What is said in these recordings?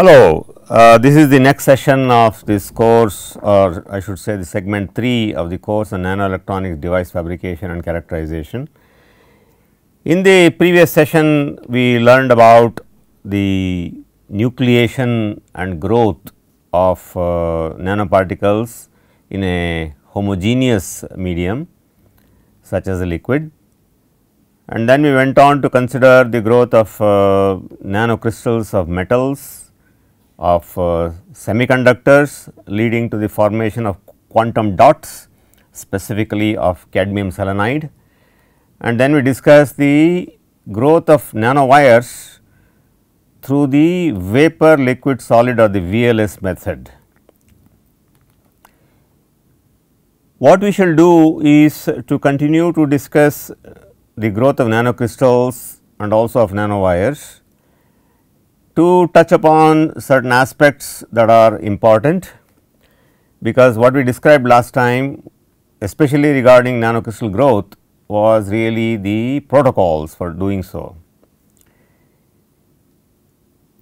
Hello, uh, this is the next session of this course or I should say the segment 3 of the course on nanoelectronics device fabrication and characterization. In the previous session, we learned about the nucleation and growth of uh, nanoparticles in a homogeneous medium such as a liquid and then we went on to consider the growth of uh, nanocrystals of metals of uh, semiconductors leading to the formation of quantum dots specifically of cadmium selenide. And then we discuss the growth of nanowires through the vapor liquid solid or the VLS method. What we shall do is to continue to discuss the growth of nanocrystals and also of nanowires to touch upon certain aspects that are important because what we described last time especially regarding nanocrystal growth was really the protocols for doing so.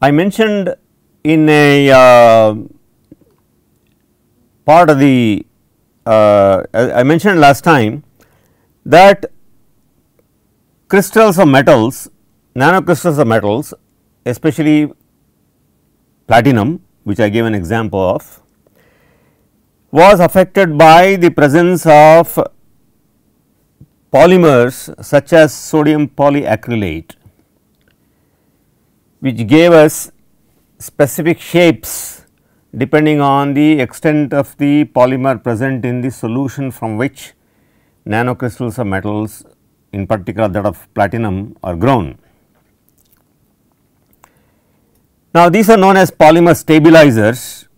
I mentioned in a uh, part of the uh, I mentioned last time that crystals of metals nanocrystals of metals especially platinum which I gave an example of was affected by the presence of polymers such as sodium polyacrylate which gave us specific shapes depending on the extent of the polymer present in the solution from which nanocrystals of metals in particular that of platinum are grown. Now, these are known as polymer stabilizers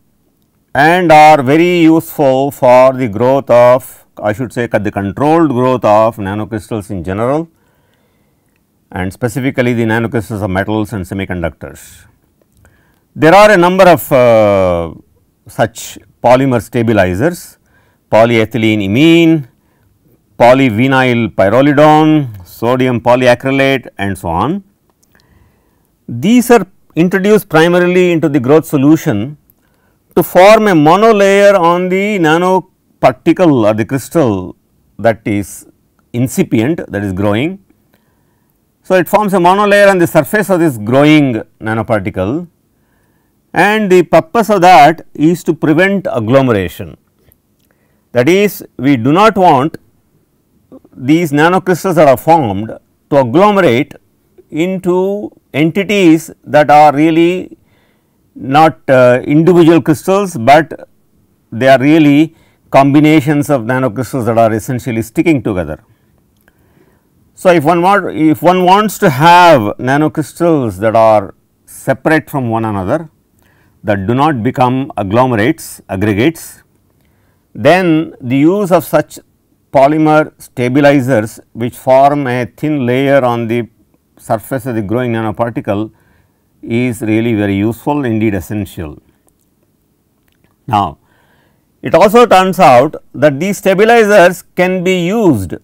and are very useful for the growth of I should say the controlled growth of nanocrystals in general and specifically the nanocrystals of metals and semiconductors. There are a number of uh, such polymer stabilizers, polyethylene imine, polyvinyl pyrrolidone, sodium polyacrylate and so on. These are introduced primarily into the growth solution to form a monolayer on the nanoparticle or uh, the crystal that is incipient that is growing. So, it forms a monolayer on the surface of this growing nanoparticle and the purpose of that is to prevent agglomeration. That is we do not want these nanocrystals that are formed to agglomerate into entities that are really not uh, individual crystals, but they are really combinations of nanocrystals that are essentially sticking together. So, if one, want, if one wants to have nanocrystals that are separate from one another that do not become agglomerates, aggregates, then the use of such polymer stabilizers which form a thin layer on the surface of the growing nanoparticle is really very useful indeed essential. Now, it also turns out that these stabilizers can be used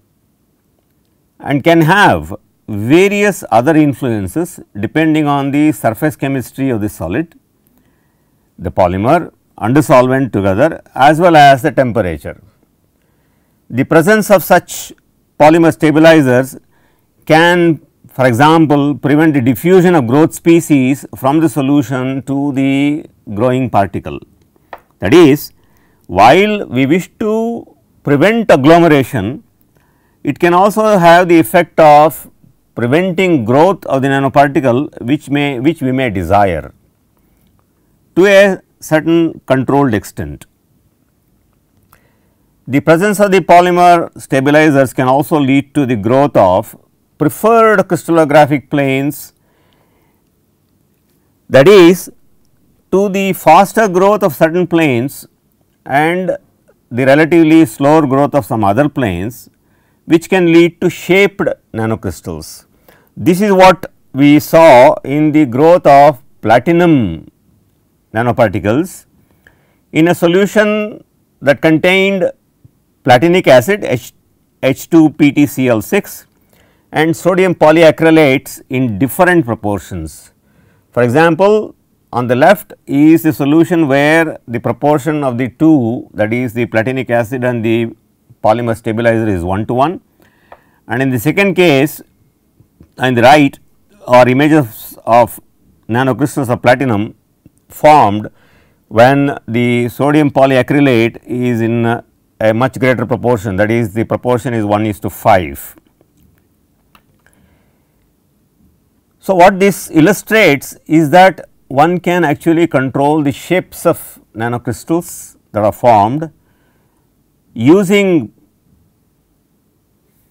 and can have various other influences depending on the surface chemistry of the solid, the polymer and the solvent together as well as the temperature. The presence of such polymer stabilizers can for example, prevent the diffusion of growth species from the solution to the growing particle. That is, while we wish to prevent agglomeration, it can also have the effect of preventing growth of the nanoparticle which may which we may desire to a certain controlled extent. The presence of the polymer stabilizers can also lead to the growth of preferred crystallographic planes that is to the faster growth of certain planes and the relatively slower growth of some other planes which can lead to shaped nanocrystals. This is what we saw in the growth of platinum nanoparticles in a solution that contained platinic acid H, H2PtCl6 and sodium polyacrylates in different proportions. For example, on the left is the solution where the proportion of the two that is the platinic acid and the polymer stabilizer is 1 to 1 and in the second case on the right are images of nanocrystals of platinum formed when the sodium polyacrylate is in a much greater proportion that is the proportion is 1 is to 5. So, what this illustrates is that one can actually control the shapes of nanocrystals that are formed using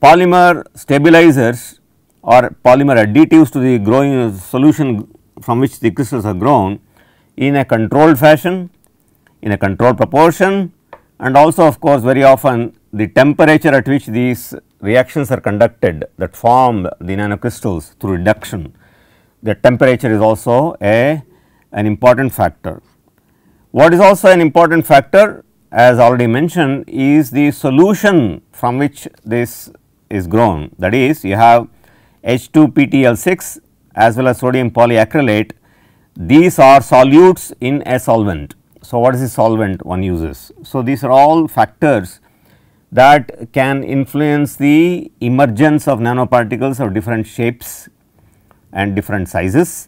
polymer stabilizers or polymer additives to the growing solution from which the crystals are grown in a controlled fashion, in a controlled proportion and also of course, very often the temperature at which these reactions are conducted that form the nanocrystals through reduction the temperature is also a an important factor. What is also an important factor as already mentioned is the solution from which this is grown that is you have H2PTL6 as well as sodium polyacrylate these are solutes in a solvent. So, what is the solvent one uses? So, these are all factors that can influence the emergence of nanoparticles of different shapes and different sizes,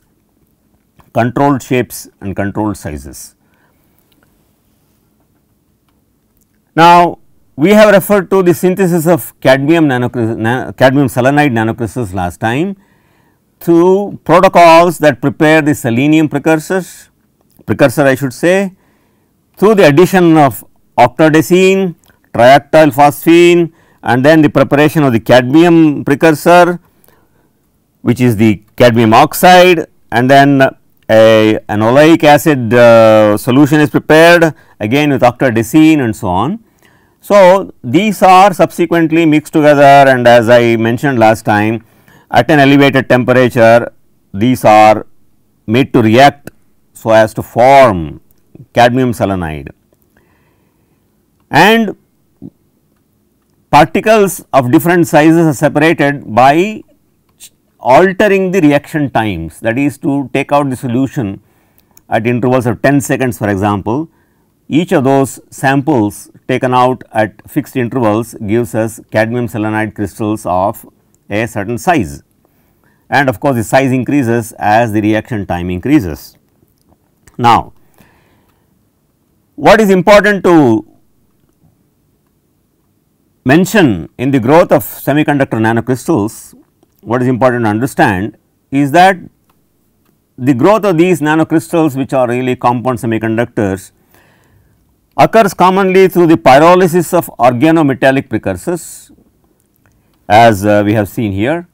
controlled shapes and controlled sizes. Now, we have referred to the synthesis of cadmium, cadmium selenide nanocrystals last time through protocols that prepare the selenium precursors, precursor I should say, through the addition of octadecene, triactyl phosphine and then the preparation of the cadmium precursor which is the cadmium oxide and then a, an oleic acid uh, solution is prepared again with octadecene and so on. So, these are subsequently mixed together and as I mentioned last time at an elevated temperature these are made to react so as to form cadmium selenide. And particles of different sizes are separated by altering the reaction times that is to take out the solution at intervals of 10 seconds for example, each of those samples taken out at fixed intervals gives us cadmium selenide crystals of a certain size and of course, the size increases as the reaction time increases. Now, what is important to mention in the growth of semiconductor nanocrystals what is important to understand is that the growth of these nanocrystals which are really compound semiconductors occurs commonly through the pyrolysis of organometallic precursors as uh, we have seen here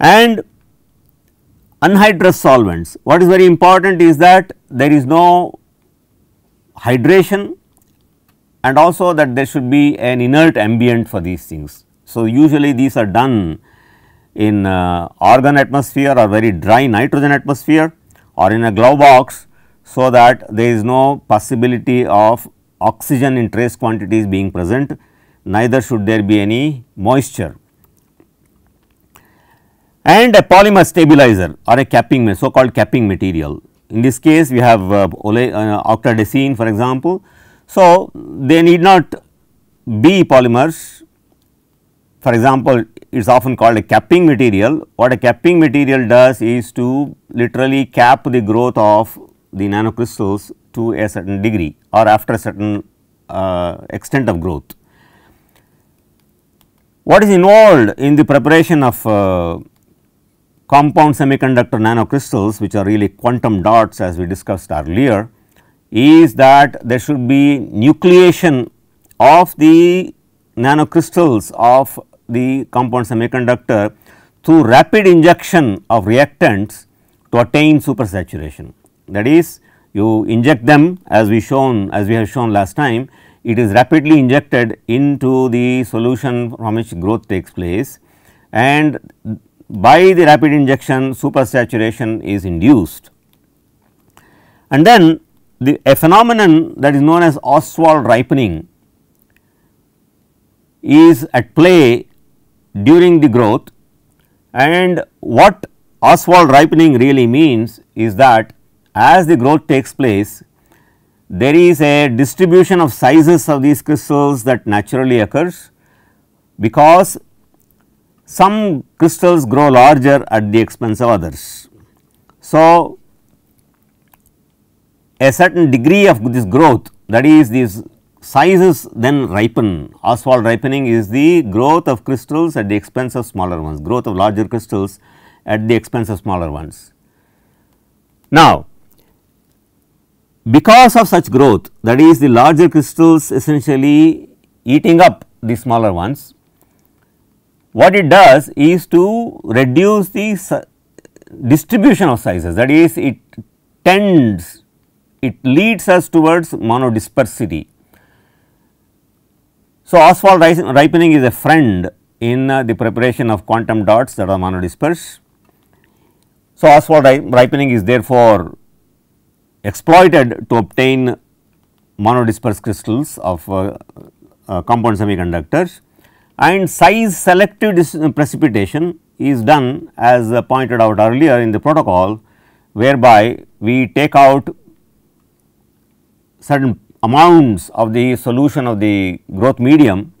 and anhydrous solvents. What is very important is that there is no hydration and also that there should be an inert ambient for these things. So, usually these are done in uh, argon atmosphere or very dry nitrogen atmosphere or in a glove box, so that there is no possibility of oxygen in trace quantities being present, neither should there be any moisture. And a polymer stabilizer or a capping so called capping material. In this case, we have uh, ole, uh, octadecene for example. So, they need not be polymers for example, it is often called a capping material. What a capping material does is to literally cap the growth of the nanocrystals to a certain degree or after a certain uh, extent of growth. What is involved in the preparation of uh, compound semiconductor nanocrystals which are really quantum dots as we discussed earlier is that there should be nucleation of the nanocrystals of the compound semiconductor through rapid injection of reactants to attain supersaturation. That is, you inject them as we shown as we have shown last time, it is rapidly injected into the solution from which growth takes place and by the rapid injection supersaturation is induced. And then the a phenomenon that is known as Oswald ripening is at play during the growth and what Oswald ripening really means is that as the growth takes place, there is a distribution of sizes of these crystals that naturally occurs because some crystals grow larger at the expense of others. So, a certain degree of this growth that is this sizes then ripen. Oswald ripening is the growth of crystals at the expense of smaller ones, growth of larger crystals at the expense of smaller ones. Now, because of such growth that is the larger crystals essentially eating up the smaller ones, what it does is to reduce the distribution of sizes that is it tends, it leads us towards monodispersity so, Oswald ripening is a friend in uh, the preparation of quantum dots that are monodisperse. So, Oswald ripening is therefore exploited to obtain monodisperse crystals of uh, uh, compound semiconductors and size selective precipitation is done as uh, pointed out earlier in the protocol whereby we take out certain amounts of the solution of the growth medium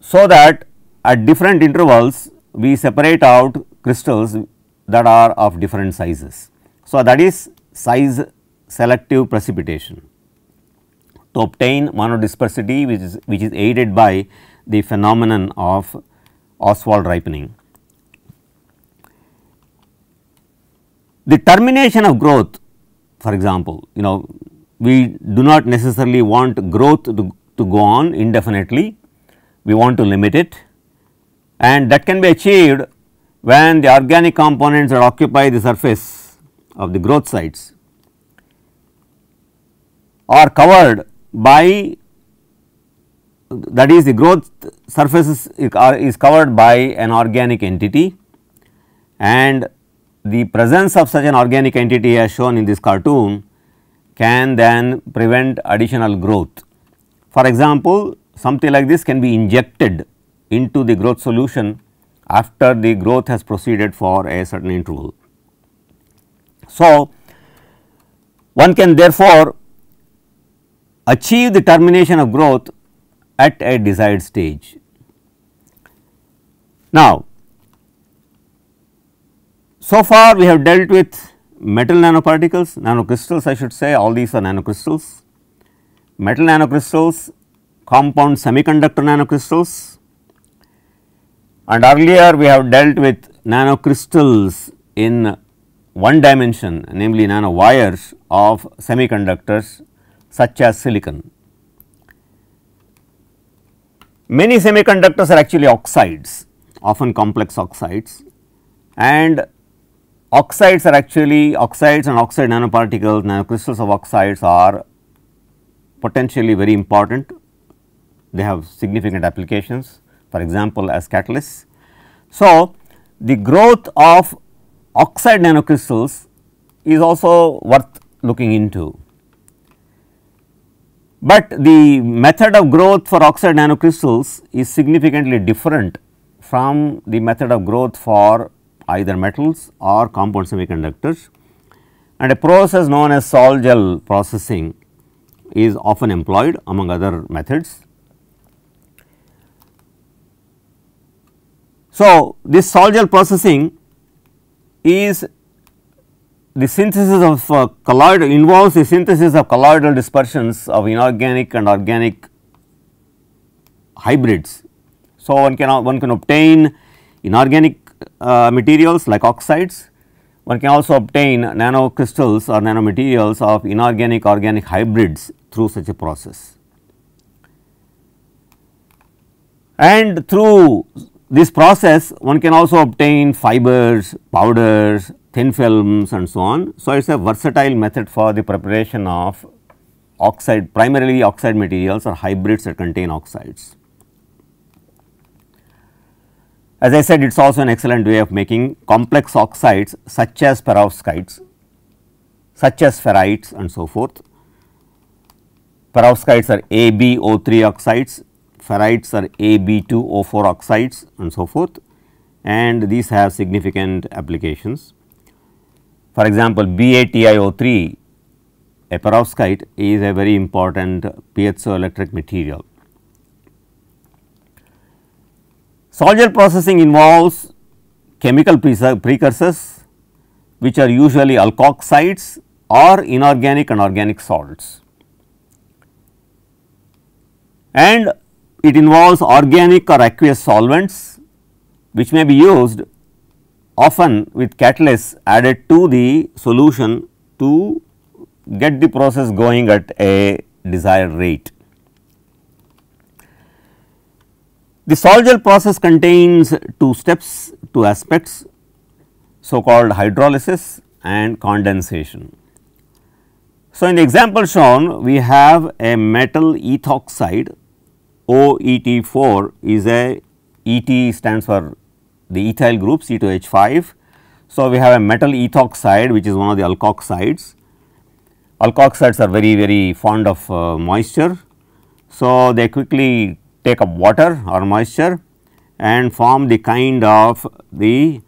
so that at different intervals we separate out crystals that are of different sizes. So, that is size selective precipitation to obtain monodispersity which is which is aided by the phenomenon of Oswald ripening. The termination of growth for example, you know we do not necessarily want growth to, to go on indefinitely, we want to limit it and that can be achieved when the organic components that occupy the surface of the growth sites are covered by that is the growth surfaces is covered by an organic entity and the presence of such an organic entity as shown in this cartoon can then prevent additional growth. For example, something like this can be injected into the growth solution after the growth has proceeded for a certain interval. So, one can therefore achieve the termination of growth at a desired stage. Now, so far we have dealt with metal nanoparticles, nanocrystals I should say all these are nanocrystals, metal nanocrystals, compound semiconductor nanocrystals and earlier we have dealt with nanocrystals in one dimension namely nanowires of semiconductors such as silicon. Many semiconductors are actually oxides often complex oxides and oxides are actually oxides and oxide nanoparticles, nanocrystals of oxides are potentially very important. They have significant applications for example, as catalysts. So, the growth of oxide nanocrystals is also worth looking into. But the method of growth for oxide nanocrystals is significantly different from the method of growth for either metals or compound semiconductors and a process known as sol gel processing is often employed among other methods. So, this sol gel processing is the synthesis of uh, colloidal involves the synthesis of colloidal dispersions of inorganic and organic hybrids. So, one can one can obtain inorganic uh, materials like oxides, one can also obtain nanocrystals or nanomaterials of inorganic organic hybrids through such a process. And through this process one can also obtain fibers, powders, thin films and so on. So, it is a versatile method for the preparation of oxide primarily oxide materials or hybrids that contain oxides. As I said, it is also an excellent way of making complex oxides such as perovskites, such as ferrites and so forth. Perovskites are AbO3 oxides, ferrites are Ab2O4 oxides and so forth and these have significant applications. For example, BaTiO3, a perovskite is a very important piezoelectric material Solder processing involves chemical precursors which are usually alkoxides or inorganic and organic salts. And it involves organic or aqueous solvents which may be used often with catalysts added to the solution to get the process going at a desired rate. The solgel process contains two steps, two aspects so called hydrolysis and condensation. So, in the example shown we have a metal ethoxide OET4 is a ET stands for the ethyl group C2H5. So, we have a metal ethoxide which is one of the alkoxides. Alkoxides are very very fond of uh, moisture. So, they quickly take up water or moisture and form the kind of the,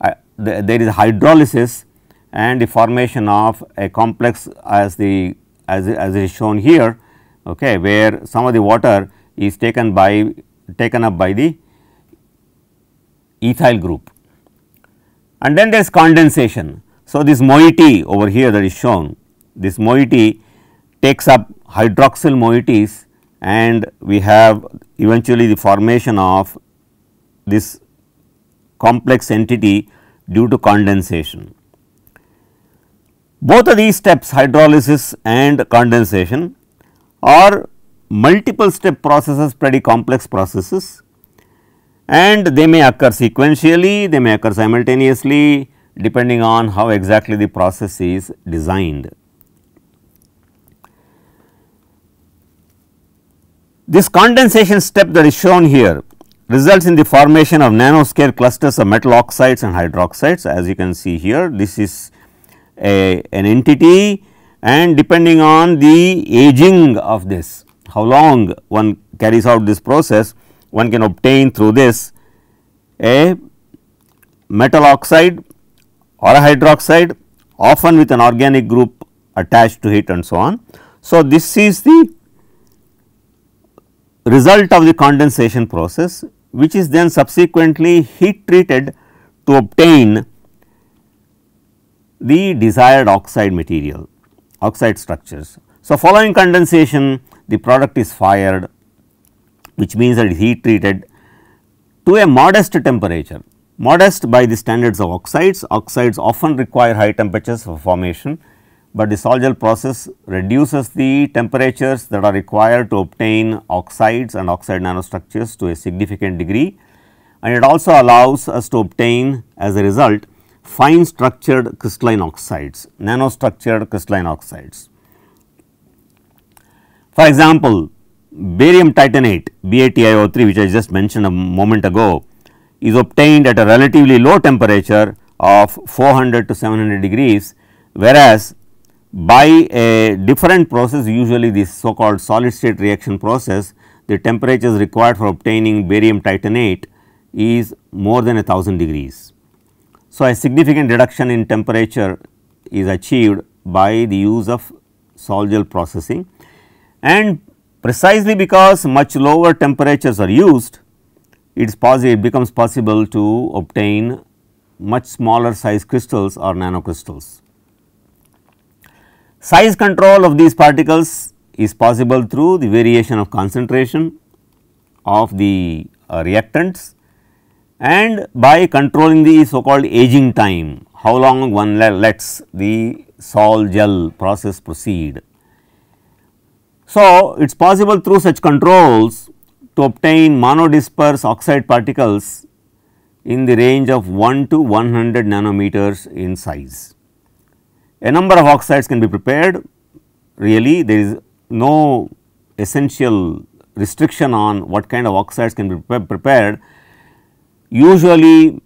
uh, the there is hydrolysis and the formation of a complex as the as, as is shown here okay where some of the water is taken by taken up by the ethyl group and then there is condensation. So, this moiety over here that is shown this moiety takes up hydroxyl moieties and we have eventually the formation of this complex entity due to condensation. Both of these steps hydrolysis and condensation are multiple step processes pretty complex processes and they may occur sequentially, they may occur simultaneously depending on how exactly the process is designed. This condensation step that is shown here results in the formation of nanoscale clusters of metal oxides and hydroxides as you can see here. This is a, an entity and depending on the aging of this, how long one carries out this process, one can obtain through this a metal oxide or a hydroxide often with an organic group attached to it and so on. So, this is the result of the condensation process which is then subsequently heat treated to obtain the desired oxide material, oxide structures. So, following condensation the product is fired which means that it is heat treated to a modest temperature, modest by the standards of oxides, oxides often require high temperatures for formation but the sol-gel process reduces the temperatures that are required to obtain oxides and oxide nanostructures to a significant degree and it also allows us to obtain as a result fine structured crystalline oxides, nanostructured crystalline oxides. For example, barium titanate BaTiO3 which I just mentioned a moment ago is obtained at a relatively low temperature of 400 to 700 degrees whereas by a different process usually this so called solid state reaction process the temperature is required for obtaining barium titanate is more than 1000 degrees. So, a significant reduction in temperature is achieved by the use of sol processing and precisely because much lower temperatures are used it is possible it becomes possible to obtain much smaller size crystals or nanocrystals. Size control of these particles is possible through the variation of concentration of the uh, reactants and by controlling the so called aging time, how long one lets the sol gel process proceed. So, it is possible through such controls to obtain monodisperse oxide particles in the range of 1 to 100 nanometers in size. A number of oxides can be prepared really there is no essential restriction on what kind of oxides can be prepared. Usually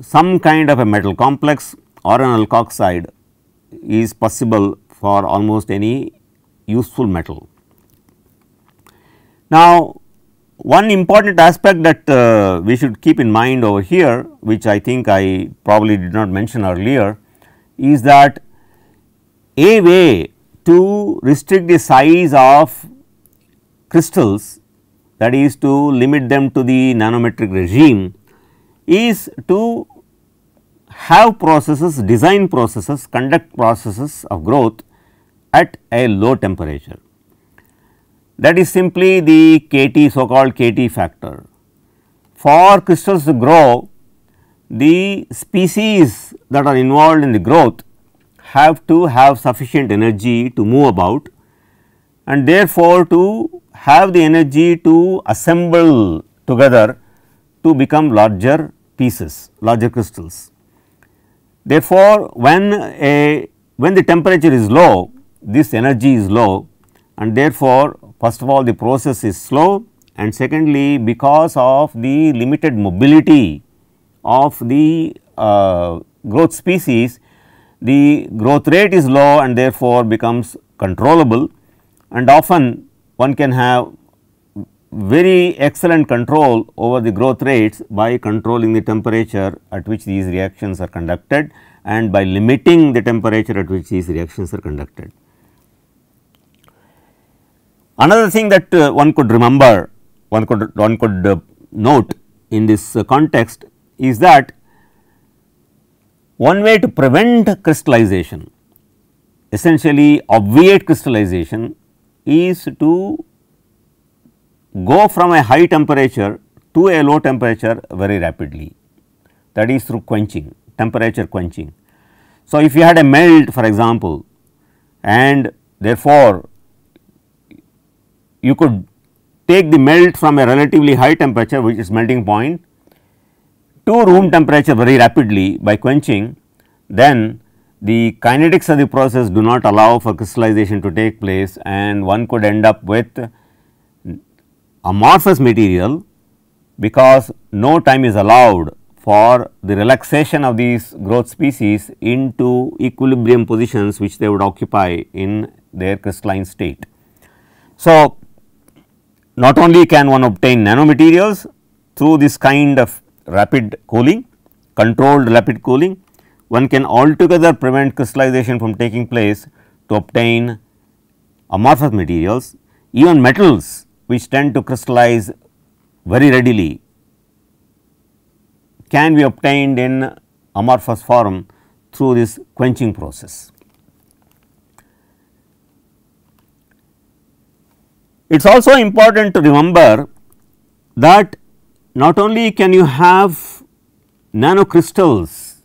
some kind of a metal complex or an alkoxide is possible for almost any useful metal. Now, one important aspect that uh, we should keep in mind over here, which I think I probably did not mention earlier, is that a way to restrict the size of crystals that is to limit them to the nanometric regime is to have processes design processes conduct processes of growth at a low temperature. That is simply the KT so called KT factor. For crystals to grow the species that are involved in the growth have to have sufficient energy to move about and therefore, to have the energy to assemble together to become larger pieces, larger crystals. Therefore, when a when the temperature is low, this energy is low and therefore, first of all the process is slow and secondly, because of the limited mobility of the uh, growth species, the growth rate is low and therefore becomes controllable and often one can have very excellent control over the growth rates by controlling the temperature at which these reactions are conducted and by limiting the temperature at which these reactions are conducted. Another thing that uh, one could remember, one could, one could uh, note in this uh, context is that one way to prevent crystallization, essentially obviate crystallization is to go from a high temperature to a low temperature very rapidly that is through quenching, temperature quenching. So, if you had a melt for example and therefore, you could take the melt from a relatively high temperature which is melting point to room temperature very rapidly by quenching, then the kinetics of the process do not allow for crystallization to take place and one could end up with amorphous material because no time is allowed for the relaxation of these growth species into equilibrium positions which they would occupy in their crystalline state. So, not only can one obtain nanomaterials through this kind of rapid cooling, controlled rapid cooling, one can altogether prevent crystallization from taking place to obtain amorphous materials, even metals which tend to crystallize very readily can be obtained in amorphous form through this quenching process. It is also important to remember that not only can you have nanocrystals,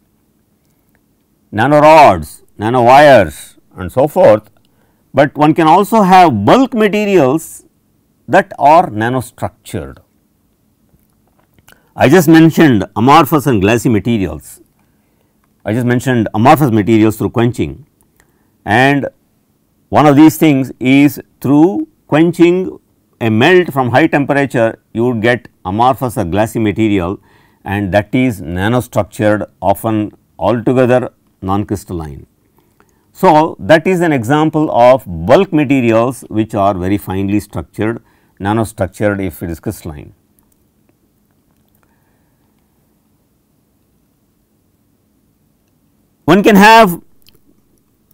nanorods, nanowires and so forth, but one can also have bulk materials that are nanostructured. I just mentioned amorphous and glassy materials. I just mentioned amorphous materials through quenching and one of these things is through quenching a melt from high temperature you would get amorphous or glassy material and that is nanostructured often altogether non-crystalline. So, that is an example of bulk materials which are very finely structured, nanostructured if it is crystalline. One can have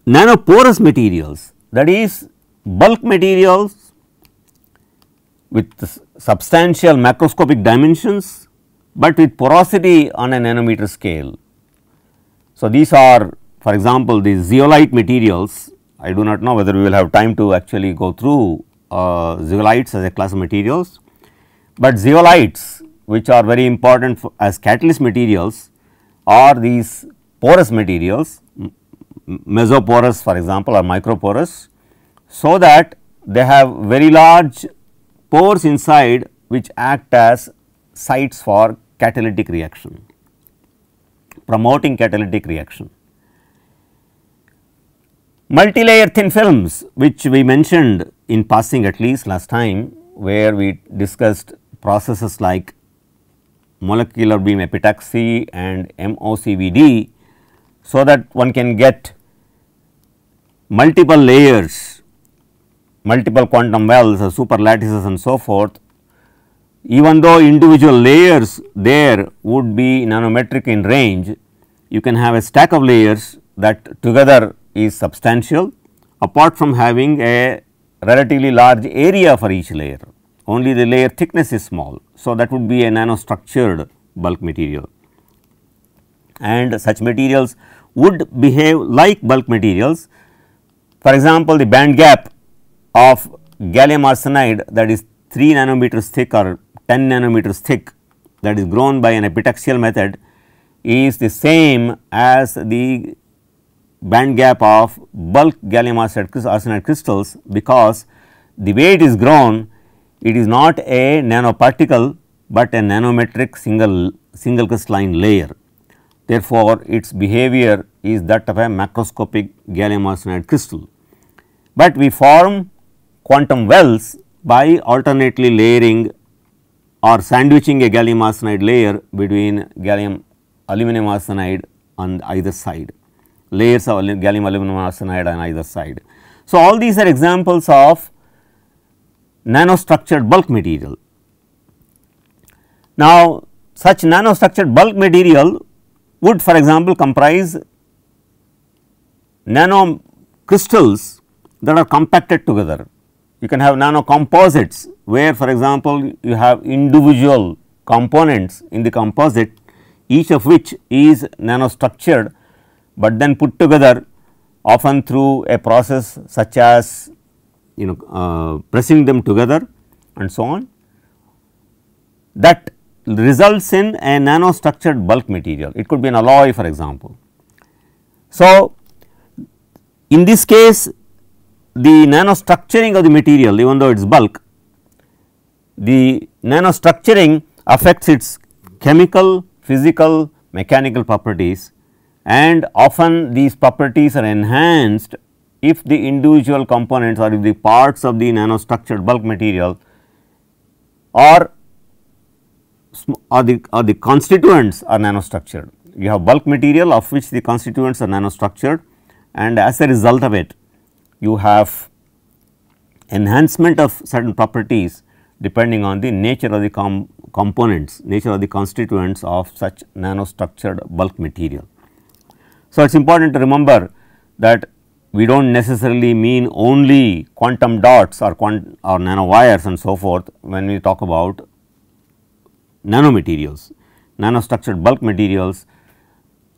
nanoporous materials that is bulk materials with substantial macroscopic dimensions, but with porosity on a nanometer scale. So, these are for example, the zeolite materials, I do not know whether we will have time to actually go through uh, zeolites as a class of materials, but zeolites which are very important as catalyst materials are these porous materials, mesoporous for example or microporous, so that they have very large pores inside which act as sites for catalytic reaction, promoting catalytic reaction. Multilayer thin films which we mentioned in passing at least last time where we discussed processes like molecular beam epitaxy and MOCVD so that one can get multiple layers multiple quantum wells, super lattices and so forth, even though individual layers there would be nanometric in range, you can have a stack of layers that together is substantial apart from having a relatively large area for each layer, only the layer thickness is small. So, that would be a nanostructured bulk material and such materials would behave like bulk materials. For example, the band gap of gallium arsenide that is 3 nanometers thick or 10 nanometers thick that is grown by an epitaxial method is the same as the band gap of bulk gallium arsenide crystals because the way it is grown it is not a nanoparticle, but a nanometric single single crystalline layer. Therefore, its behavior is that of a macroscopic gallium arsenide crystal, but we form quantum wells by alternately layering or sandwiching a gallium arsenide layer between gallium aluminum arsenide on either side, layers of gallium aluminum arsenide on either side. So, all these are examples of nanostructured bulk material. Now, such nanostructured bulk material would for example, comprise nano crystals that are compacted together you can have nano composites where for example, you have individual components in the composite each of which is nano structured, but then put together often through a process such as you know uh, pressing them together and so on that results in a nano structured bulk material it could be an alloy for example. So, in this case the nanostructuring of the material even though it is bulk, the nanostructuring affects its chemical, physical, mechanical properties and often these properties are enhanced if the individual components or if the parts of the nanostructured bulk material or or the or the constituents are nanostructured. You have bulk material of which the constituents are nanostructured and as a result of it you have enhancement of certain properties depending on the nature of the com components, nature of the constituents of such nanostructured bulk material. So, it is important to remember that we do not necessarily mean only quantum dots or, quant or nanowires and so forth when we talk about nanomaterials. Nanostructured bulk materials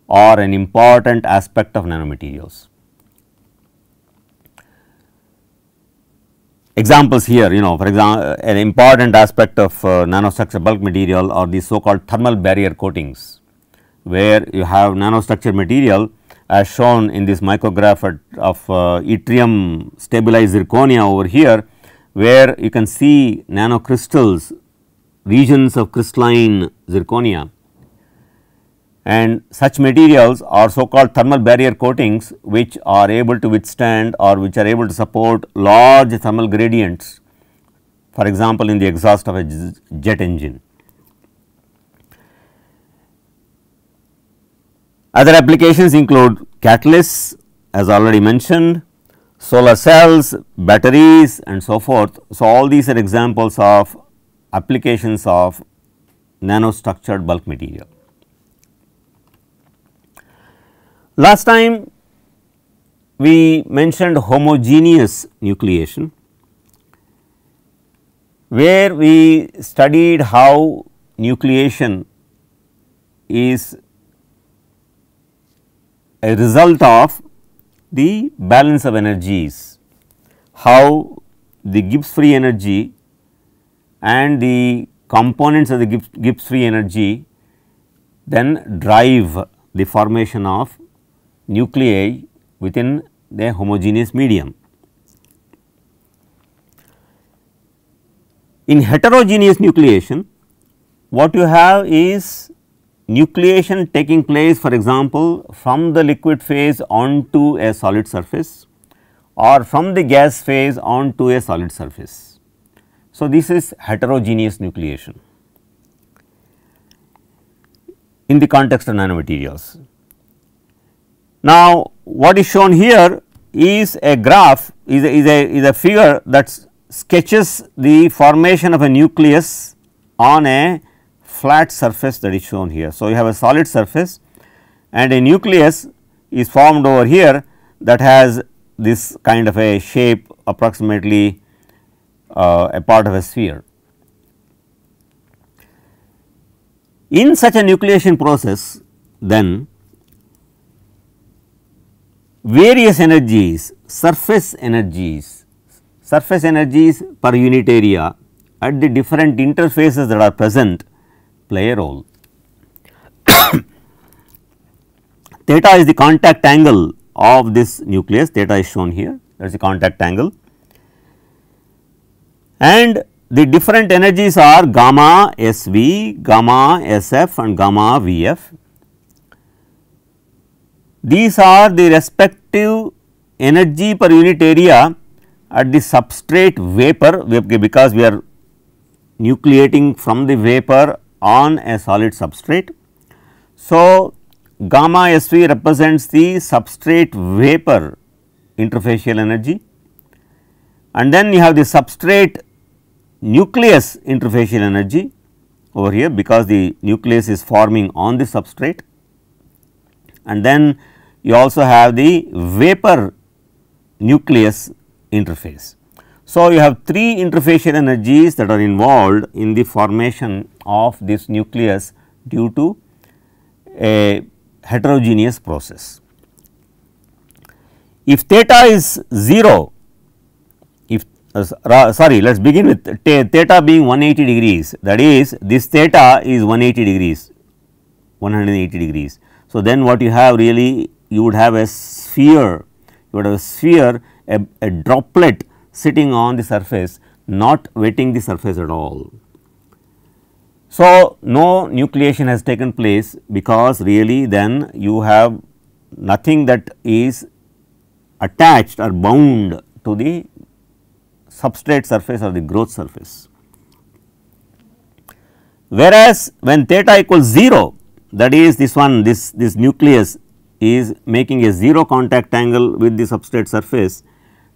are an important aspect of nanomaterials. examples here you know for example uh, an important aspect of uh, nanostructure bulk material are the so called thermal barrier coatings where you have nanostructure material as shown in this micrograph at, of uh, yttrium stabilized zirconia over here where you can see nanocrystals regions of crystalline zirconia and such materials are so called thermal barrier coatings which are able to withstand or which are able to support large thermal gradients for example, in the exhaust of a jet engine. Other applications include catalysts as already mentioned, solar cells, batteries and so forth. So, all these are examples of applications of nanostructured bulk material. Last time we mentioned homogeneous nucleation where we studied how nucleation is a result of the balance of energies, how the Gibbs free energy and the components of the Gibbs, free energy then drive the formation of nuclei within the homogeneous medium. In heterogeneous nucleation, what you have is nucleation taking place for example, from the liquid phase onto a solid surface or from the gas phase onto a solid surface. So, this is heterogeneous nucleation in the context of nanomaterials. Now, what is shown here is a graph is a, is a, is a figure that sketches the formation of a nucleus on a flat surface that is shown here. So, you have a solid surface and a nucleus is formed over here that has this kind of a shape approximately uh, a part of a sphere. In such a nucleation process then various energies, surface energies, surface energies per unit area at the different interfaces that are present play a role. theta is the contact angle of this nucleus, theta is shown here that is the contact angle and the different energies are gamma S V, gamma S F and gamma V F these are the respective energy per unit area at the substrate vapor because we are nucleating from the vapor on a solid substrate. So, gamma SV represents the substrate vapor interfacial energy and then you have the substrate nucleus interfacial energy over here because the nucleus is forming on the substrate and then you also have the vapor nucleus interface. So, you have three interfacial energies that are involved in the formation of this nucleus due to a heterogeneous process. If theta is 0, if uh, sorry let us begin with theta being 180 degrees that is this theta is 180 degrees 180 degrees. So, then what you have really you would have a sphere, you would have a sphere, a, a droplet sitting on the surface not wetting the surface at all. So, no nucleation has taken place because really then you have nothing that is attached or bound to the substrate surface or the growth surface. Whereas, when theta equals 0 that is this one this this nucleus is making a zero contact angle with the substrate surface,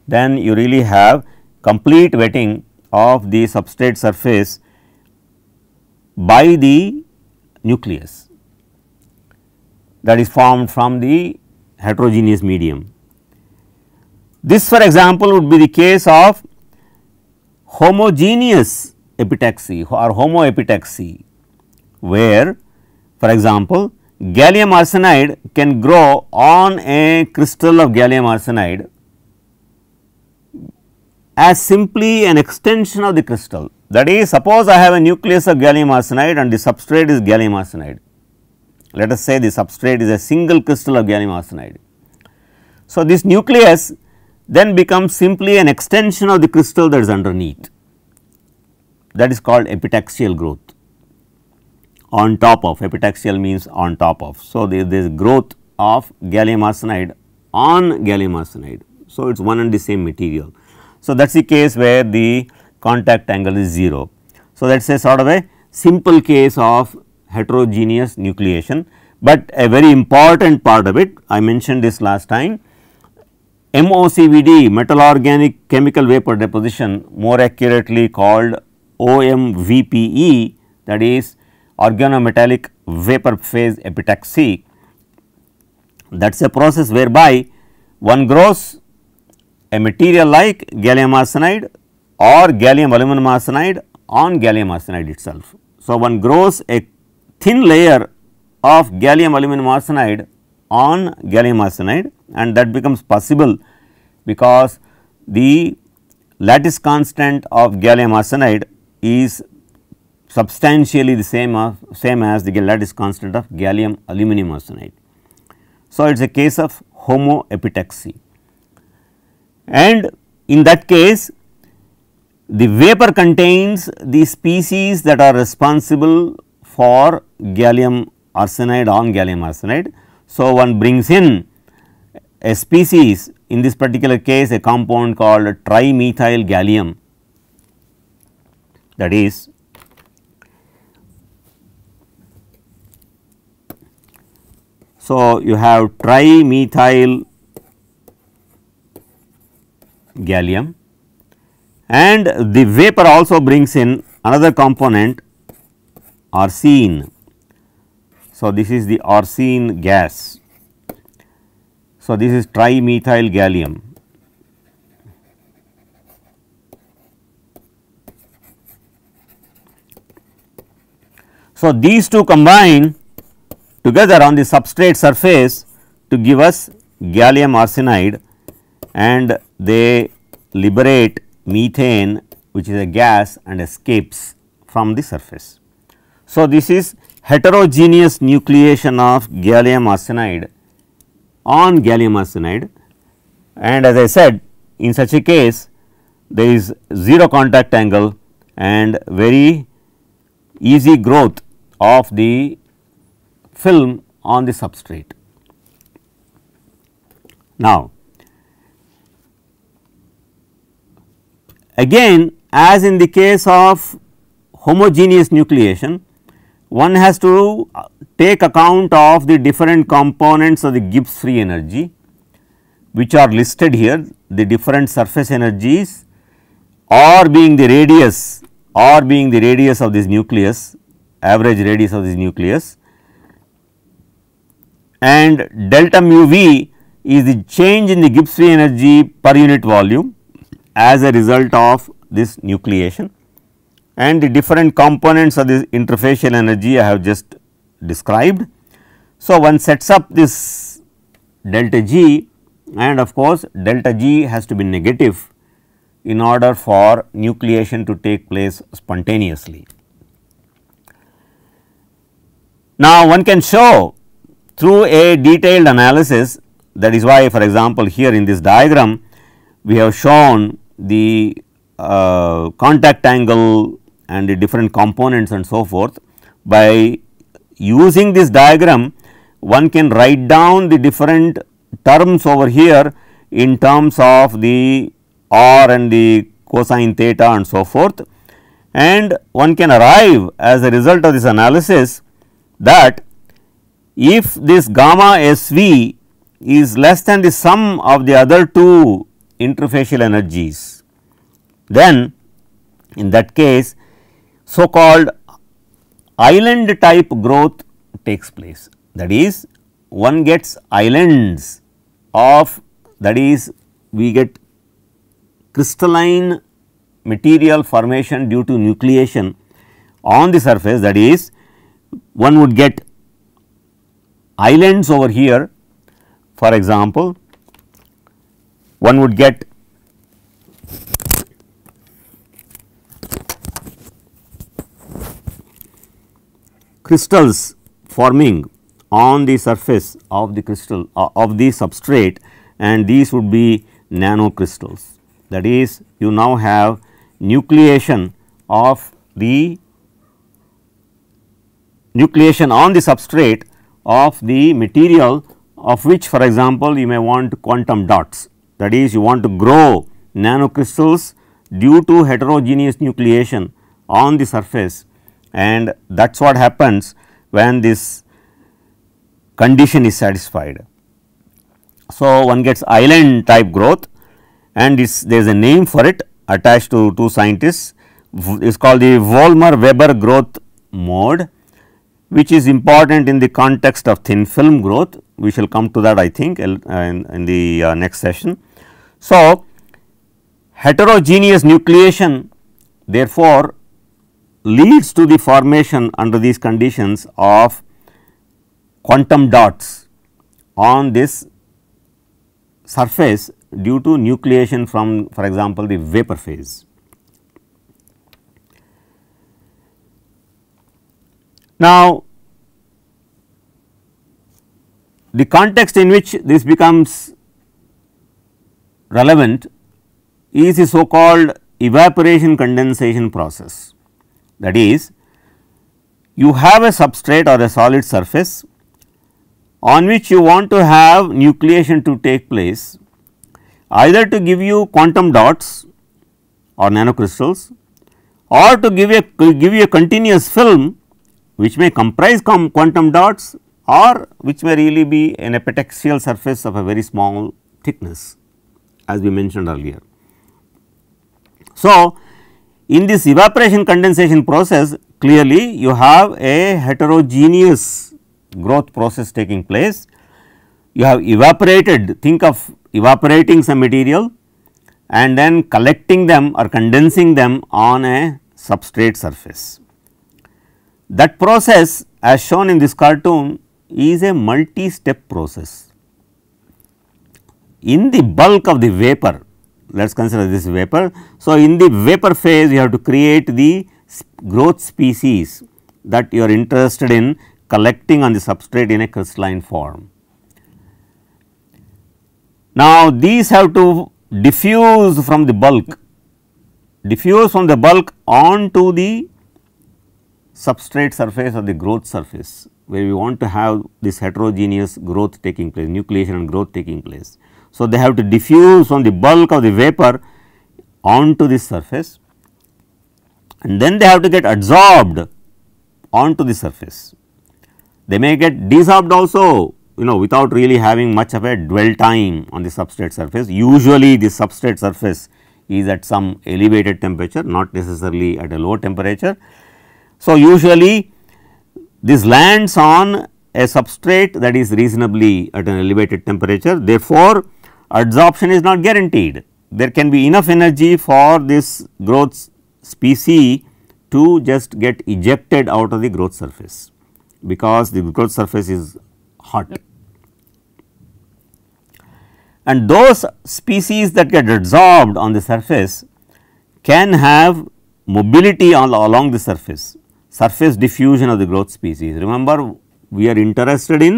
then you really have complete wetting of the substrate surface by the nucleus that is formed from the heterogeneous medium. This for example would be the case of homogeneous epitaxy or homoepitaxy where for example gallium arsenide can grow on a crystal of gallium arsenide as simply an extension of the crystal. That is suppose I have a nucleus of gallium arsenide and the substrate is gallium arsenide. Let us say the substrate is a single crystal of gallium arsenide. So, this nucleus then becomes simply an extension of the crystal that is underneath that is called epitaxial growth on top of epitaxial means on top of. So, there is growth of gallium arsenide on gallium arsenide. So, it is one and the same material. So, that is the case where the contact angle is 0. So, that is a sort of a simple case of heterogeneous nucleation, but a very important part of it I mentioned this last time MOCVD metal organic chemical vapor deposition more accurately called OMVPE that is organometallic vapor phase epitaxy. That is a process whereby one grows a material like gallium arsenide or gallium aluminum arsenide on gallium arsenide itself. So, one grows a thin layer of gallium aluminum arsenide on gallium arsenide and that becomes possible because the lattice constant of gallium arsenide is substantially the same, of, same as the lattice constant of gallium aluminum arsenide. So, it is a case of homoepitaxy and in that case the vapor contains the species that are responsible for gallium arsenide on gallium arsenide. So, one brings in a species in this particular case a compound called trimethyl gallium that is So, you have trimethyl gallium and the vapor also brings in another component arsine. So, this is the arsine gas. So, this is trimethyl gallium. So, these two combine together on the substrate surface to give us gallium arsenide and they liberate methane which is a gas and escapes from the surface. So, this is heterogeneous nucleation of gallium arsenide on gallium arsenide and as I said in such a case there is 0 contact angle and very easy growth of the film on the substrate. Now, again as in the case of homogeneous nucleation, one has to take account of the different components of the Gibbs free energy which are listed here the different surface energies r being the radius or being the radius of this nucleus average radius of this nucleus and delta mu v is the change in the Gibbs free energy per unit volume as a result of this nucleation and the different components of this interfacial energy I have just described. So, one sets up this delta G and of course, delta G has to be negative in order for nucleation to take place spontaneously. Now, one can show through a detailed analysis that is why for example, here in this diagram we have shown the uh, contact angle and the different components and so forth. By using this diagram one can write down the different terms over here in terms of the r and the cosine theta and so forth and one can arrive as a result of this analysis that if this gamma SV is less than the sum of the other two interfacial energies, then in that case so called island type growth takes place that is one gets islands of that is we get crystalline material formation due to nucleation on the surface that is one would get islands over here for example, one would get crystals forming on the surface of the crystal uh, of the substrate and these would be nano crystals. That is you now have nucleation of the nucleation on the substrate of the material of which for example, you may want quantum dots that is you want to grow nanocrystals due to heterogeneous nucleation on the surface and that is what happens when this condition is satisfied. So, one gets island type growth and there is a name for it attached to two scientists is called the volmer Weber growth mode which is important in the context of thin film growth. We shall come to that I think in, in the uh, next session. So, heterogeneous nucleation therefore, leads to the formation under these conditions of quantum dots on this surface due to nucleation from for example, the vapor phase. Now, the context in which this becomes relevant is the so called evaporation condensation process. That is, you have a substrate or a solid surface on which you want to have nucleation to take place either to give you quantum dots or nanocrystals or to give a give you a continuous film which may comprise quantum dots or which may really be an epitaxial surface of a very small thickness as we mentioned earlier. So, in this evaporation condensation process clearly you have a heterogeneous growth process taking place. You have evaporated think of evaporating some material and then collecting them or condensing them on a substrate surface. That process as shown in this cartoon is a multi-step process. In the bulk of the vapor, let us consider this vapor. So, in the vapor phase you have to create the growth species that you are interested in collecting on the substrate in a crystalline form. Now, these have to diffuse from the bulk, diffuse from the bulk onto the substrate surface or the growth surface where we want to have this heterogeneous growth taking place, nucleation and growth taking place. So, they have to diffuse from the bulk of the vapor onto this surface and then they have to get adsorbed onto the surface. They may get desorbed also you know without really having much of a dwell time on the substrate surface. Usually the substrate surface is at some elevated temperature not necessarily at a low temperature so, usually this lands on a substrate that is reasonably at an elevated temperature therefore, adsorption is not guaranteed. There can be enough energy for this growth species to just get ejected out of the growth surface because the growth surface is hot. And those species that get adsorbed on the surface can have mobility along the surface surface diffusion of the growth species. Remember, we are interested in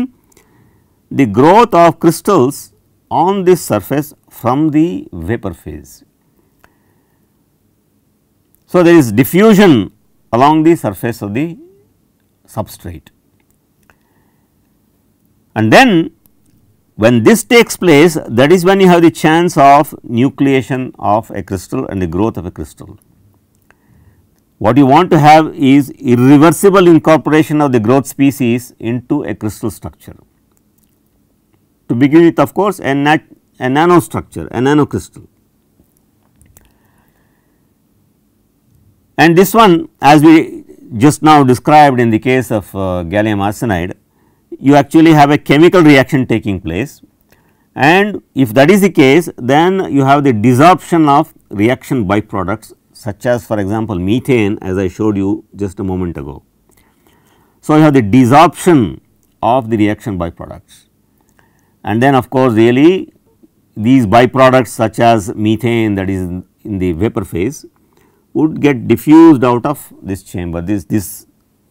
the growth of crystals on this surface from the vapor phase. So, there is diffusion along the surface of the substrate. And then when this takes place that is when you have the chance of nucleation of a crystal and the growth of a crystal. What you want to have is irreversible incorporation of the growth species into a crystal structure. To begin with of course, a, nat a nanostructure, a nanocrystal. And this one as we just now described in the case of uh, gallium arsenide, you actually have a chemical reaction taking place and if that is the case then you have the desorption of reaction byproducts such as for example, methane as I showed you just a moment ago. So, you have the desorption of the reaction byproducts and then of course, really these byproducts such as methane that is in the vapor phase would get diffused out of this chamber, this, this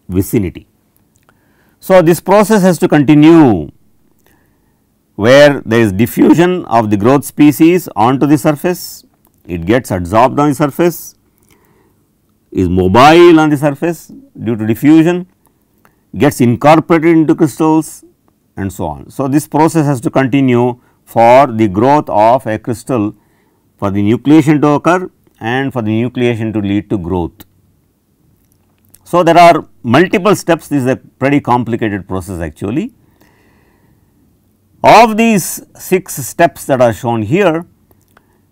vicinity. So, this process has to continue where there is diffusion of the growth species onto the surface it gets adsorbed on the surface, is mobile on the surface due to diffusion, gets incorporated into crystals and so on. So, this process has to continue for the growth of a crystal for the nucleation to occur and for the nucleation to lead to growth. So, there are multiple steps this is a pretty complicated process actually. Of these 6 steps that are shown here,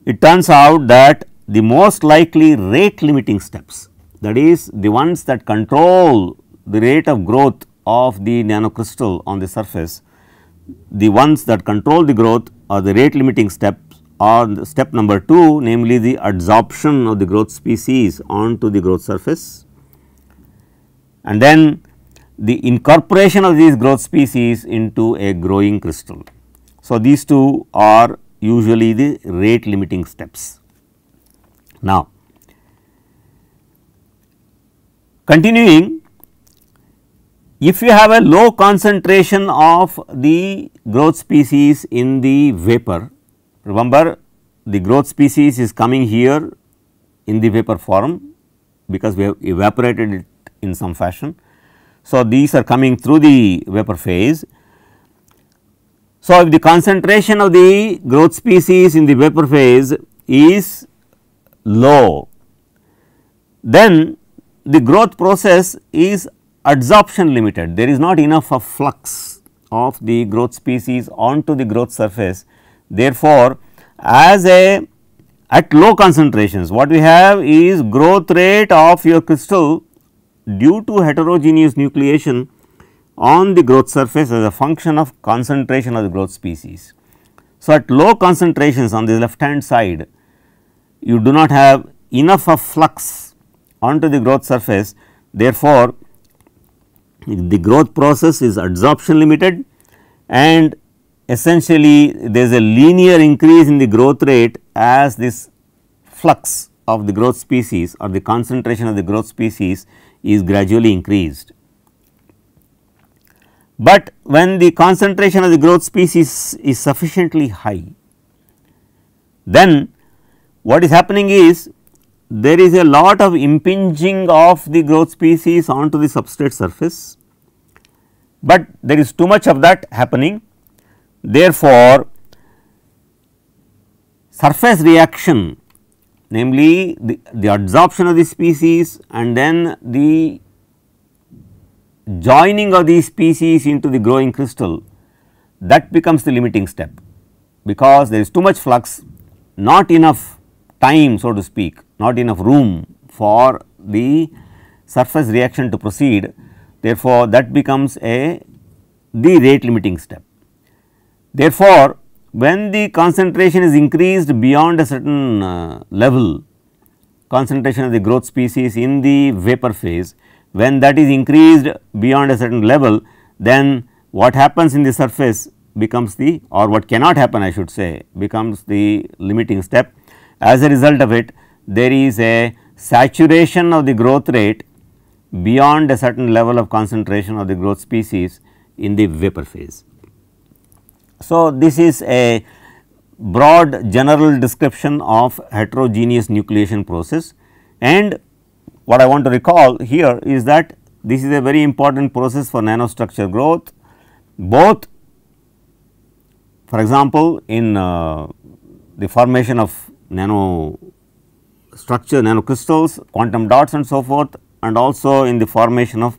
it turns out that the most likely rate limiting steps that is the ones that control the rate of growth of the nanocrystal on the surface, the ones that control the growth or the rate limiting steps are the step number 2 namely the adsorption of the growth species onto the growth surface and then the incorporation of these growth species into a growing crystal. So, these two are usually the rate limiting steps. Now, continuing if you have a low concentration of the growth species in the vapor, remember the growth species is coming here in the vapor form because we have evaporated it in some fashion. So, these are coming through the vapor phase so, if the concentration of the growth species in the vapor phase is low, then the growth process is adsorption limited. There is not enough of flux of the growth species onto the growth surface. Therefore, as a at low concentrations what we have is growth rate of your crystal due to heterogeneous nucleation on the growth surface as a function of concentration of the growth species. So, at low concentrations on the left hand side, you do not have enough of flux onto the growth surface. Therefore, the growth process is adsorption limited and essentially there is a linear increase in the growth rate as this flux of the growth species or the concentration of the growth species is gradually increased but when the concentration of the growth species is sufficiently high, then what is happening is there is a lot of impinging of the growth species onto the substrate surface, but there is too much of that happening. Therefore, surface reaction namely the, the adsorption of the species and then the joining of these species into the growing crystal that becomes the limiting step because there is too much flux not enough time so to speak not enough room for the surface reaction to proceed therefore, that becomes a the rate limiting step. Therefore, when the concentration is increased beyond a certain uh, level concentration of the growth species in the vapor phase when that is increased beyond a certain level then what happens in the surface becomes the or what cannot happen I should say becomes the limiting step. As a result of it there is a saturation of the growth rate beyond a certain level of concentration of the growth species in the vapor phase. So, this is a broad general description of heterogeneous nucleation process and what I want to recall here is that this is a very important process for nanostructure growth both for example, in uh, the formation of nano structure, nanocrystals, quantum dots and so forth and also in the formation of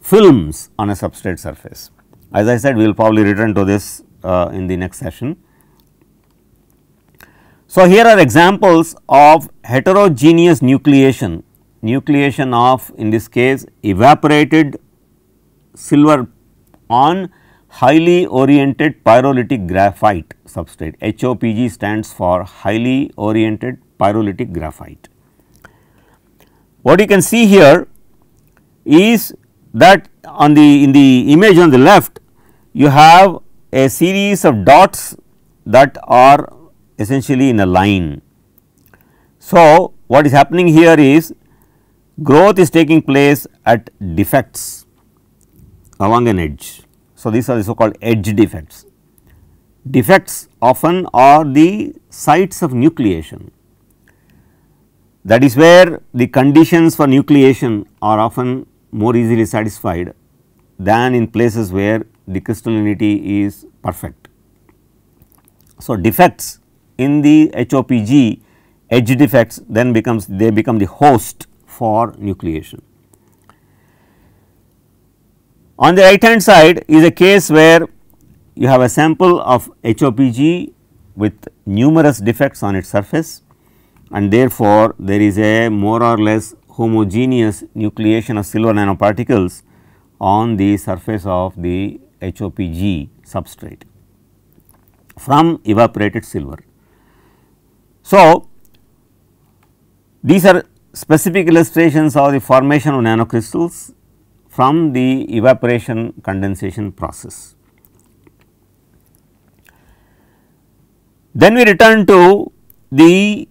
films on a substrate surface. As I said, we will probably return to this uh, in the next session. So, here are examples of heterogeneous nucleation, nucleation of in this case evaporated silver on highly oriented pyrolytic graphite substrate HOPG stands for highly oriented pyrolytic graphite. What you can see here is that on the in the image on the left you have a series of dots that are essentially in a line. So, what is happening here is growth is taking place at defects along an edge. So, these are the so called edge defects. Defects often are the sites of nucleation that is where the conditions for nucleation are often more easily satisfied than in places where the crystallinity is perfect. So, defects in the HOPG edge defects then becomes they become the host for nucleation. On the right hand side is a case where you have a sample of HOPG with numerous defects on its surface and therefore, there is a more or less homogeneous nucleation of silver nanoparticles on the surface of the HOPG substrate from evaporated silver. So, these are specific illustrations of the formation of nanocrystals from the evaporation condensation process. Then we return to the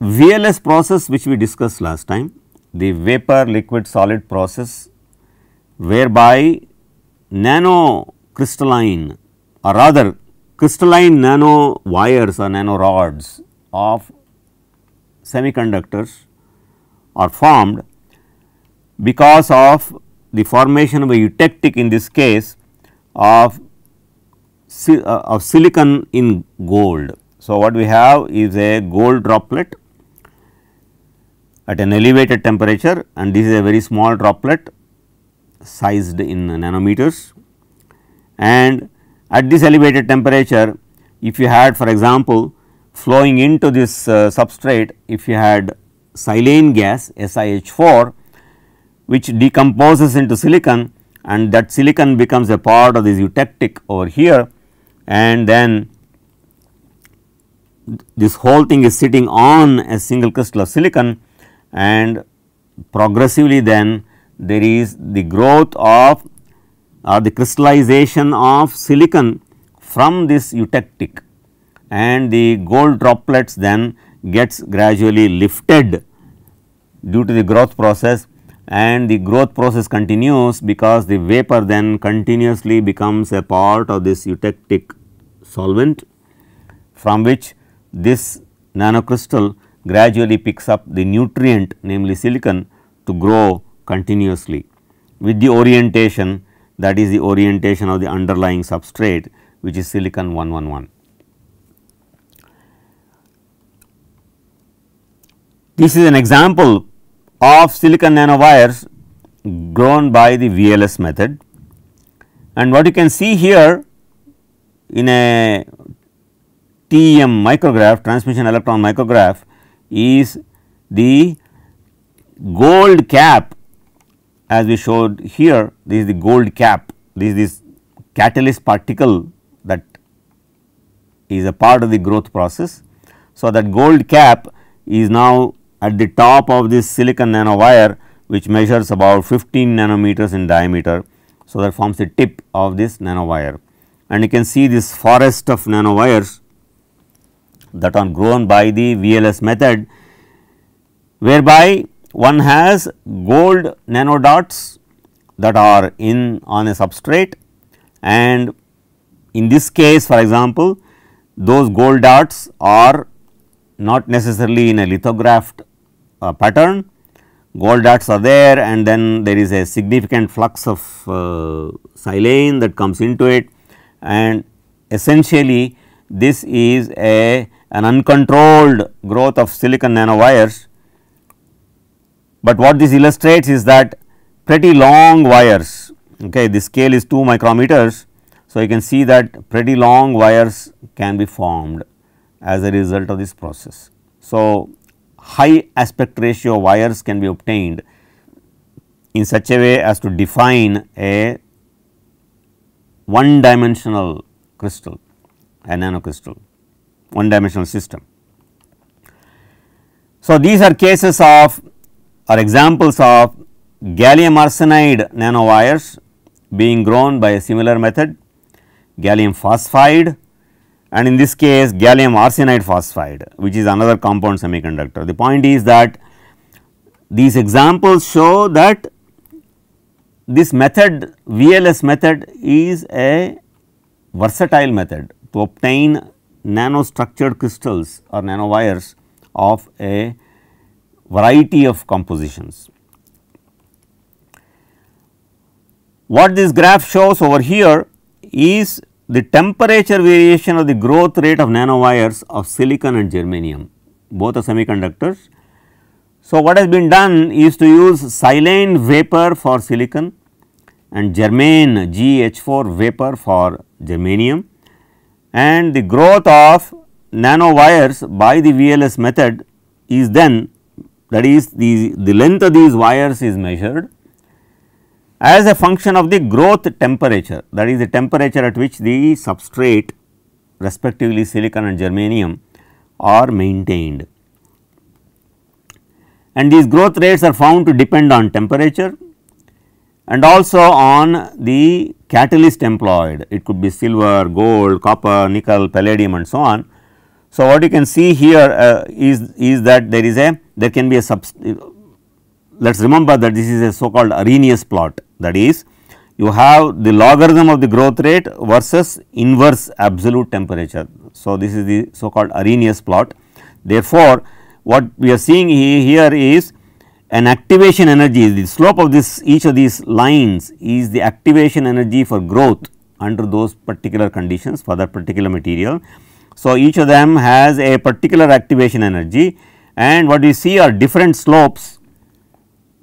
VLS process which we discussed last time, the vapor liquid solid process whereby nanocrystalline or rather crystalline nano wires or nano rods of semiconductors are formed because of the formation of a eutectic in this case of, uh, of silicon in gold. So, what we have is a gold droplet at an elevated temperature and this is a very small droplet sized in nanometers and at this elevated temperature, if you had for example, flowing into this uh, substrate, if you had silane gas SiH4 which decomposes into silicon and that silicon becomes a part of this eutectic over here and then this whole thing is sitting on a single crystal of silicon and progressively then there is the growth of or the crystallization of silicon from this eutectic and the gold droplets then gets gradually lifted due to the growth process and the growth process continues because the vapor then continuously becomes a part of this eutectic solvent from which this nanocrystal gradually picks up the nutrient namely silicon to grow continuously with the orientation that is the orientation of the underlying substrate which is silicon 111. This is an example of silicon nanowires grown by the VLS method and what you can see here in a TEM micrograph transmission electron micrograph is the gold cap as we showed here this is the gold cap this is this catalyst particle that is a part of the growth process. So, that gold cap is now at the top of this silicon nanowire which measures about 15 nanometers in diameter. So, that forms the tip of this nanowire and you can see this forest of nanowires that are grown by the VLS method whereby one has gold nanodots that are in on a substrate and in this case for example, those gold dots are not necessarily in a lithographed uh, pattern. Gold dots are there and then there is a significant flux of uh, silane that comes into it and essentially this is a an uncontrolled growth of silicon nanowires but what this illustrates is that pretty long wires, okay, the scale is 2 micrometers. So, you can see that pretty long wires can be formed as a result of this process. So, high aspect ratio wires can be obtained in such a way as to define a one dimensional crystal, a nanocrystal, one dimensional system. So, these are cases of are examples of gallium arsenide nanowires being grown by a similar method, gallium phosphide and in this case gallium arsenide phosphide which is another compound semiconductor. The point is that these examples show that this method VLS method is a versatile method to obtain nanostructured crystals or nanowires of a variety of compositions. What this graph shows over here is the temperature variation of the growth rate of nanowires of silicon and germanium both are semiconductors. So, what has been done is to use silane vapor for silicon and germane GH4 vapor for germanium and the growth of nanowires by the VLS method is then that is the, the length of these wires is measured as a function of the growth temperature that is the temperature at which the substrate respectively silicon and germanium are maintained. And these growth rates are found to depend on temperature and also on the catalyst employed it could be silver, gold, copper, nickel, palladium and so on so, what you can see here uh, is is that there is a there can be a let us remember that this is a so called Arrhenius plot that is you have the logarithm of the growth rate versus inverse absolute temperature. So, this is the so called Arrhenius plot. Therefore, what we are seeing here is an activation energy the slope of this each of these lines is the activation energy for growth under those particular conditions for that particular material so, each of them has a particular activation energy and what we see are different slopes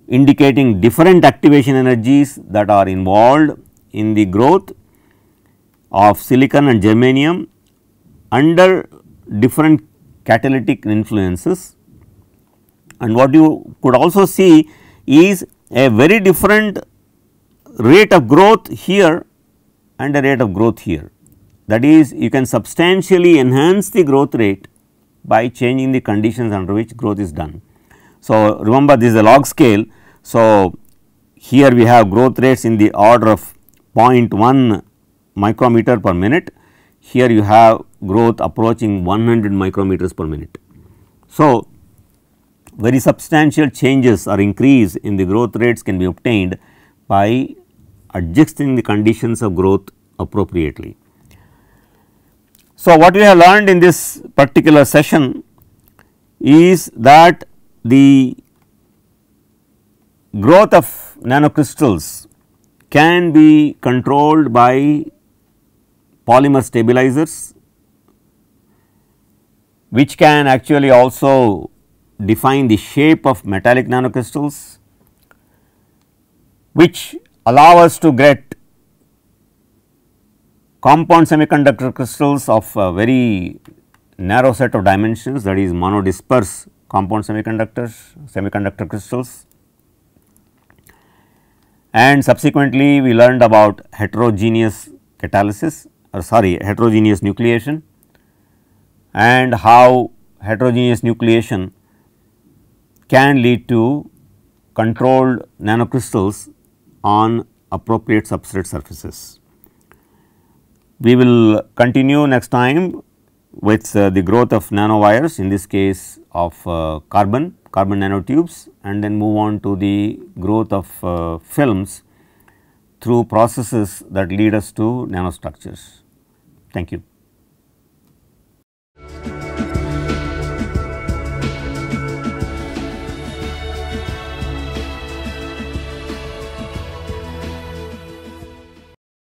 indicating different activation energies that are involved in the growth of silicon and germanium under different catalytic influences. And what you could also see is a very different rate of growth here and a rate of growth here. That is you can substantially enhance the growth rate by changing the conditions under which growth is done. So, remember this is a log scale. So, here we have growth rates in the order of 0.1 micrometer per minute, here you have growth approaching 100 micrometers per minute. So, very substantial changes or increase in the growth rates can be obtained by adjusting the conditions of growth appropriately. So, what we have learned in this particular session is that the growth of nanocrystals can be controlled by polymer stabilizers which can actually also define the shape of metallic nanocrystals which allow us to get compound semiconductor crystals of a very narrow set of dimensions that is monodisperse compound semiconductors, semiconductor crystals. And subsequently, we learned about heterogeneous catalysis or sorry heterogeneous nucleation and how heterogeneous nucleation can lead to controlled nanocrystals on appropriate substrate surfaces. We will continue next time with uh, the growth of nanowires in this case of uh, carbon, carbon nanotubes and then move on to the growth of uh, films through processes that lead us to nanostructures. Thank you.